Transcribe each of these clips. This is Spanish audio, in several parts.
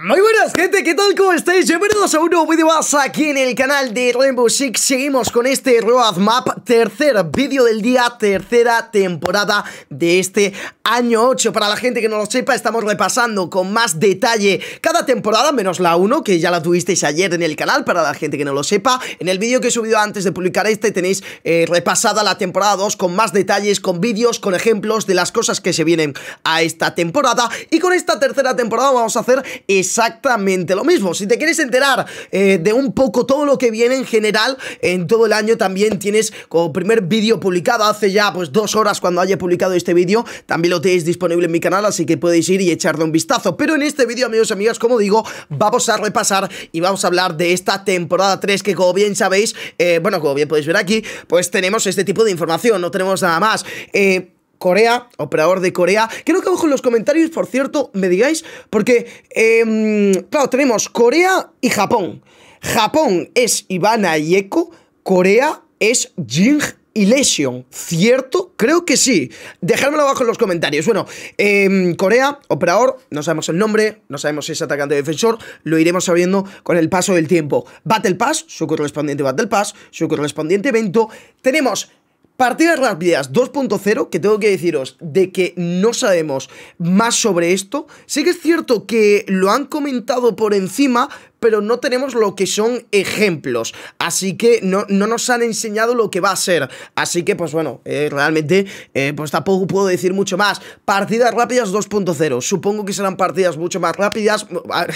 Muy buenas gente, ¿qué tal? ¿Cómo estáis? Bienvenidos a un nuevo vídeo más aquí en el canal de Rainbow Six Seguimos con este Map tercer vídeo del día, tercera temporada de este año 8. Para la gente que no lo sepa, estamos repasando con más detalle cada temporada, menos la 1, que ya la tuvisteis ayer en el canal, para la gente que no lo sepa. En el vídeo que he subido antes de publicar este tenéis eh, repasada la temporada 2 con más detalles, con vídeos, con ejemplos de las cosas que se vienen a esta temporada. Y con esta tercera temporada vamos a hacer exactamente lo mismo. Si te quieres enterar eh, de un poco todo lo que viene en general, en todo el año también tienes como primer vídeo publicado hace ya pues dos horas cuando haya publicado este vídeo, también lo tenéis disponible en mi canal, así que podéis ir y echarle un vistazo. Pero en este vídeo, amigos y amigas, como digo, vamos a repasar y vamos a hablar de esta temporada 3 que, como bien sabéis, eh, bueno, como bien podéis ver aquí, pues tenemos este tipo de información, no tenemos nada más. Eh, Corea, operador de Corea. Creo que abajo en los comentarios, por cierto, me digáis, porque, em, claro, tenemos Corea y Japón. Japón es Ivana Yeko, Corea es Jing lesión ¿cierto? Creo que sí. Dejármelo abajo en los comentarios. Bueno, em, Corea, operador, no sabemos el nombre, no sabemos si es atacante o defensor, lo iremos sabiendo con el paso del tiempo. Battle Pass, su correspondiente Battle Pass, su correspondiente evento. Tenemos Partidas rápidas 2.0, que tengo que deciros de que no sabemos más sobre esto. Sí que es cierto que lo han comentado por encima, pero no tenemos lo que son ejemplos. Así que no, nos han enseñado lo que va a ser. Así que, pues bueno, eh, realmente, eh, pues tampoco puedo decir mucho más. Partidas rápidas 2.0. Supongo que serán partidas mucho más rápidas, ah,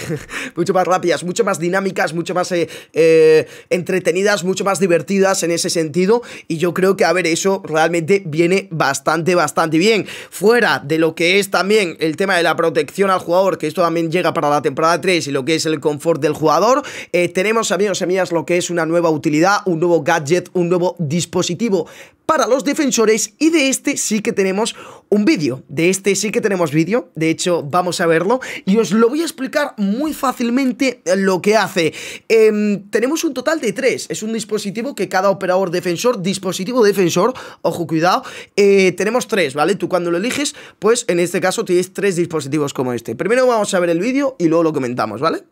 mucho más rápidas, mucho más dinámicas, mucho más eh, entretenidas, mucho más divertidas en ese sentido. Y yo creo que, a ver, eso realmente viene bastante, bastante bien. Fuera de lo que es también el tema de la protección al jugador, que esto también llega para la temporada 3 y lo que es el confort del jugador. Eh, tenemos, amigos y amigas, lo que es una nueva utilidad, un nuevo gadget, un nuevo dispositivo para los defensores y de este sí que tenemos un vídeo, de este sí que tenemos vídeo, de hecho vamos a verlo y os lo voy a explicar muy fácilmente lo que hace. Em, tenemos un total de tres, es un dispositivo que cada operador defensor, dispositivo defensor, ojo cuidado, eh, tenemos tres, ¿vale? Tú cuando lo eliges, pues en este caso tienes tres dispositivos como este. Primero vamos a ver el vídeo y luego lo comentamos, ¿vale?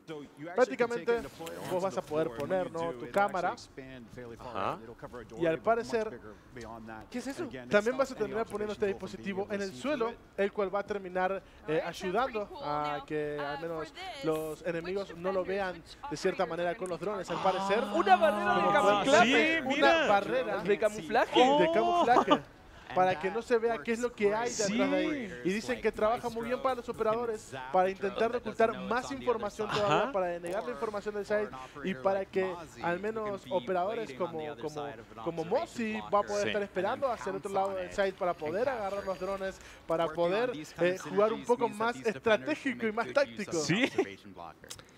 Prácticamente vos vas a poder poner tu cámara y al parecer, ¿qué es eso? También vas a terminar poner este dispositivo en el suelo, el cual va a terminar oh, eh, ayudando a que uh, al menos los enemigos no lo vean de cierta manera con los drones. Al parecer, una barrera de camuflaje. una barrera de camuflaje. De camuflaje. Oh para que no se vea qué es lo que hay de ahí. Y dicen que trabaja muy bien para los operadores para intentar ocultar más información todavía, para denegar la información del site y para que al menos operadores como, como, como Mossy va a poder estar esperando hacia el otro lado del site para poder agarrar los drones, para poder eh, jugar un poco más estratégico y más táctico. Sí.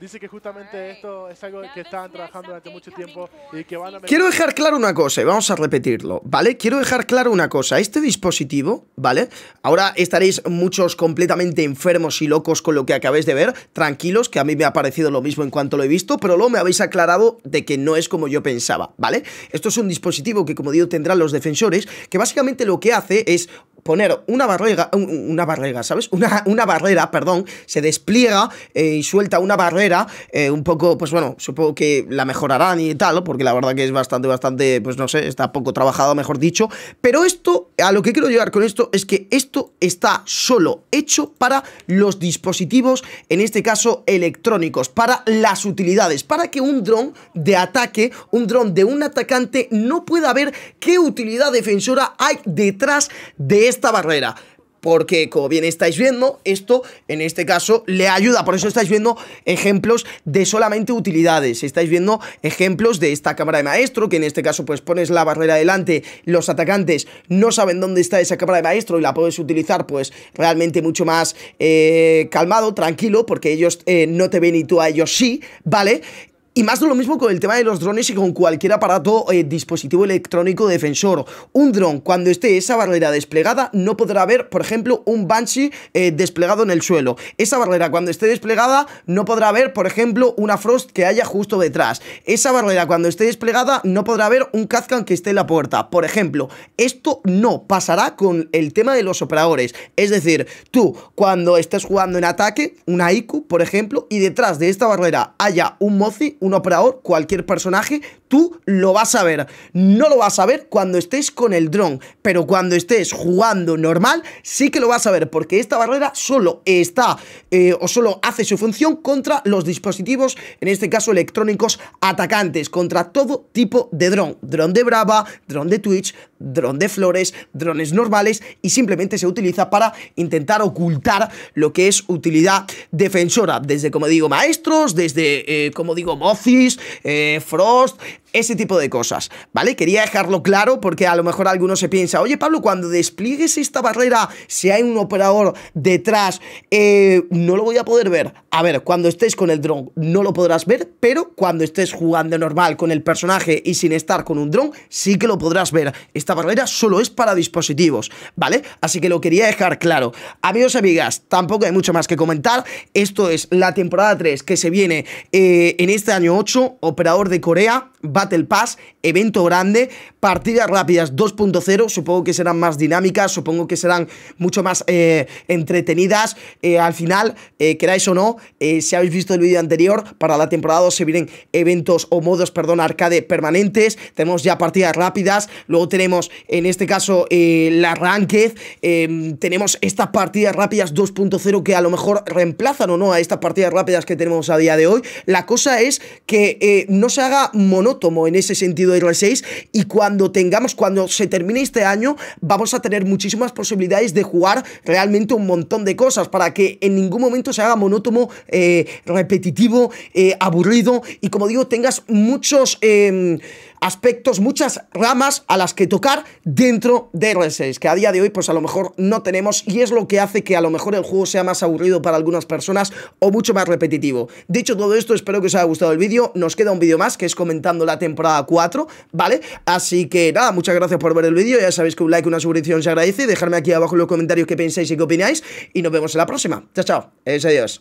Dice que justamente esto es algo que estaban trabajando durante mucho tiempo y que van a... Quiero dejar claro una cosa y vamos a repetirlo, ¿vale? Quiero dejar claro una cosa este dispositivo, ¿vale? Ahora estaréis muchos completamente enfermos y locos con lo que acabáis de ver, tranquilos, que a mí me ha parecido lo mismo en cuanto lo he visto, pero luego me habéis aclarado de que no es como yo pensaba, ¿vale? Esto es un dispositivo que, como digo, tendrán los defensores, que básicamente lo que hace es poner una barrera, una barrera, ¿sabes? Una, una barrera, perdón, se despliega eh, y suelta una barrera, eh, un poco, pues bueno, supongo que la mejorarán y tal, porque la verdad que es bastante, bastante, pues no sé, está poco trabajado, mejor dicho, pero esto a lo que quiero llegar con esto es que esto está solo hecho para los dispositivos, en este caso electrónicos, para las utilidades, para que un dron de ataque, un dron de un atacante no pueda ver qué utilidad defensora hay detrás de esta barrera porque como bien estáis viendo, esto en este caso le ayuda, por eso estáis viendo ejemplos de solamente utilidades, estáis viendo ejemplos de esta cámara de maestro, que en este caso pues pones la barrera delante, los atacantes no saben dónde está esa cámara de maestro y la puedes utilizar pues realmente mucho más eh, calmado, tranquilo, porque ellos eh, no te ven y tú a ellos sí, ¿vale? Y más de lo mismo con el tema de los drones y con cualquier aparato eh, dispositivo electrónico defensor. Un dron, cuando esté esa barrera desplegada, no podrá ver, por ejemplo, un Banshee eh, desplegado en el suelo. Esa barrera, cuando esté desplegada, no podrá ver, por ejemplo, una Frost que haya justo detrás. Esa barrera, cuando esté desplegada, no podrá ver un Kazkan que esté en la puerta. Por ejemplo, esto no pasará con el tema de los operadores. Es decir, tú, cuando estés jugando en ataque, una IQ, por ejemplo, y detrás de esta barrera haya un mozi, un operador, cualquier personaje, tú lo vas a ver. No lo vas a ver cuando estés con el dron, pero cuando estés jugando normal, sí que lo vas a ver, porque esta barrera solo está eh, o solo hace su función contra los dispositivos, en este caso electrónicos atacantes, contra todo tipo de dron. Dron de Brava, dron de Twitch, dron de flores, drones normales, y simplemente se utiliza para intentar ocultar lo que es utilidad defensora desde, como digo, maestros, desde, eh, como digo, Mozis, eh, Frost, ese tipo de cosas, ¿vale? Quería dejarlo claro porque a lo mejor alguno se piensa, oye Pablo, cuando despliegues esta barrera, si hay un operador detrás, eh, no lo voy a poder ver. A ver, cuando estés con el dron no lo podrás ver, pero cuando estés jugando normal con el personaje y sin estar con un dron, sí que lo podrás ver. Esta barrera solo es para dispositivos, ¿vale? Así que lo quería dejar claro. Amigos amigas, tampoco hay mucho más que comentar. Esto es la temporada 3 que se viene eh, en este año 8, operador de Corea. Va el Pass, evento grande, partidas rápidas 2.0, supongo que serán más dinámicas, supongo que serán mucho más eh, entretenidas. Eh, al final, eh, queráis o no, si habéis visto el vídeo anterior, para la temporada 2 se vienen eventos o modos, perdón, arcade permanentes, tenemos ya partidas rápidas, luego tenemos en este caso la ranked, tenemos estas partidas rápidas 2.0 que a lo mejor reemplazan o no a estas partidas rápidas que tenemos a día de hoy. La cosa es que no se haga monótono en ese sentido R6 y cuando tengamos, cuando se termine este año, vamos a tener muchísimas posibilidades de jugar realmente un montón de cosas para que en ningún momento se haga monótono, eh, repetitivo, eh, aburrido y como digo, tengas muchos... Em, aspectos, muchas ramas a las que tocar dentro de R6, que a día de hoy pues a lo mejor no tenemos y es lo que hace que a lo mejor el juego sea más aburrido para algunas personas o mucho más repetitivo. Dicho todo esto, espero que os haya gustado el vídeo, nos queda un vídeo más que es comentando la temporada 4, ¿vale? Así que nada, muchas gracias por ver el vídeo, ya sabéis que un like, una suscripción se agradece, dejarme aquí abajo en los comentarios qué pensáis y qué opináis y nos vemos en la próxima. Chao, chao, adiós.